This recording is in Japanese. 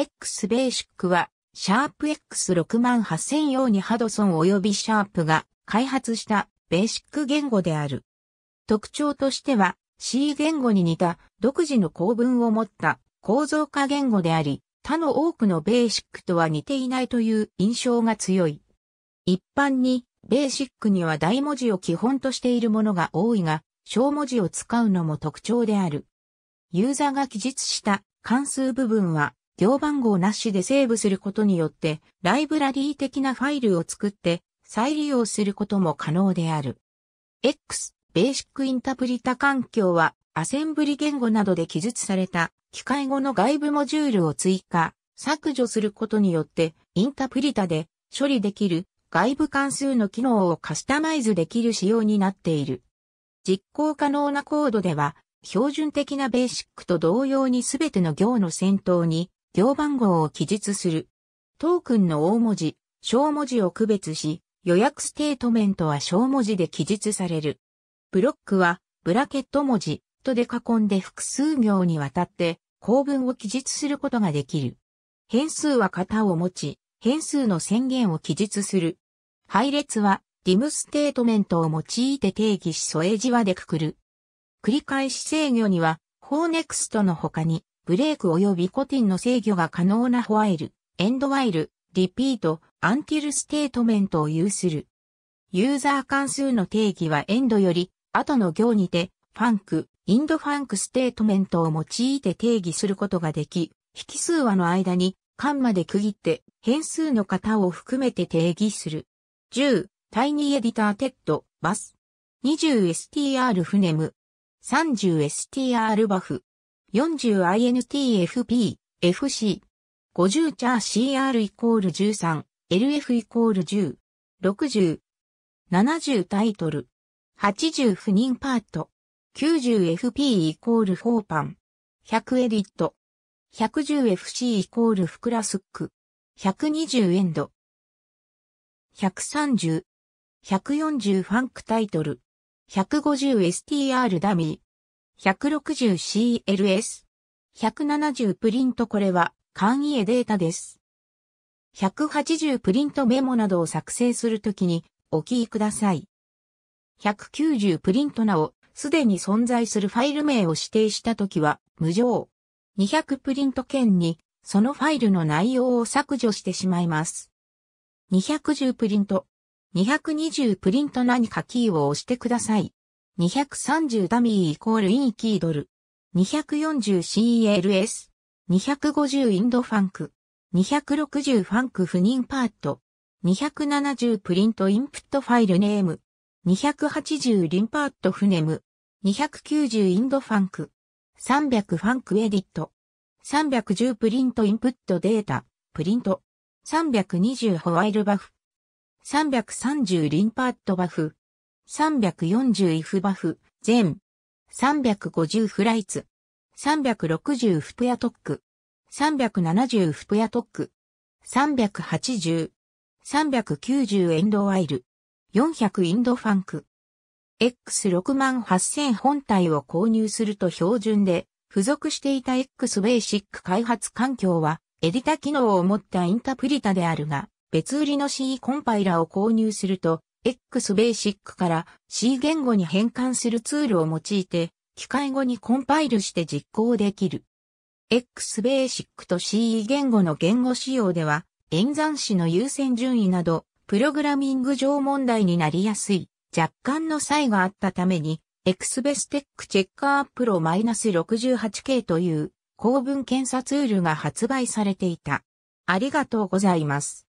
X ベーシックは、シャープ X68000 用にハドソン及びシャープが開発したベーシック言語である。特徴としては C 言語に似た独自の構文を持った構造化言語であり、他の多くのベーシックとは似ていないという印象が強い。一般にベーシックには大文字を基本としているものが多いが、小文字を使うのも特徴である。ユーザーが記述した関数部分は行番号なしでセーブすることによって、ライブラリー的なファイルを作って再利用することも可能である。X、ベーシックインタプリタ環境は、アセンブリ言語などで記述された、機械語の外部モジュールを追加、削除することによって、インタプリタで処理できる外部関数の機能をカスタマイズできる仕様になっている。実行可能なコードでは、標準的なベーシックと同様にすべての行の先頭に行番号を記述する。トークンの大文字、小文字を区別し、予約ステートメントは小文字で記述される。ブロックは、ブラケット文字、とで囲んで複数行にわたって、構文を記述することができる。変数は型を持ち、変数の宣言を記述する。配列は、ディムステートメントを用いて定義し添え字はでくくる。繰り返し制御には、フォーネクストの他に、ブレーク及びコティンの制御が可能なホワイル、エンドワイル、リピート、アンティルステートメントを有する。ユーザー関数の定義はエンドより後の行にて、ファンク、インドファンクステートメントを用いて定義することができ、引数和の間にカンマで区切って変数の型を含めて定義する。10、タイニーエディターテッド、バス。20STR フネム。30STR バフ。40INTFP、FC。50チャー CR イコール13、LF イコール10、60、70タイトル、80不妊パート、90FP イコール4パン、100エディット、110FC イコールフクラスック、120エンド、130、140ファンクタイトル、150STR ダミ 160CLS。170プリントこれは簡易エデータです。180プリントメモなどを作成するときにお聞きください。190プリントなお、すでに存在するファイル名を指定したときは無常。200プリント件にそのファイルの内容を削除してしまいます。210プリント。220プリント何かキーを押してください。230ダミーイコールインキードル。2 4 0 c l s 250インドファンク。260ファンク不妊パート。270プリントインプットファイルネーム。280リンパートフネム。290インドファンク。300ファンクエディット。310プリントインプットデータ。プリント。320ホワイルバフ。330リンパートバフ。340イフバフ、全。350フライツ。360フプヤトック。370フプヤトック。380。390エンドワイル。400インドファンク。X6 万8000本体を購入すると標準で、付属していた X ベーシック開発環境は、エディタ機能を持ったインタプリタであるが、別売りの C コンパイラを購入すると、XBasic から C 言語に変換するツールを用いて、機械語にコンパイルして実行できる。XBasic と C 言語の言語仕様では、演算子の優先順位など、プログラミング上問題になりやすい、若干の差異があったために、XBestec チェッカープロ -68K という公文検査ツールが発売されていた。ありがとうございます。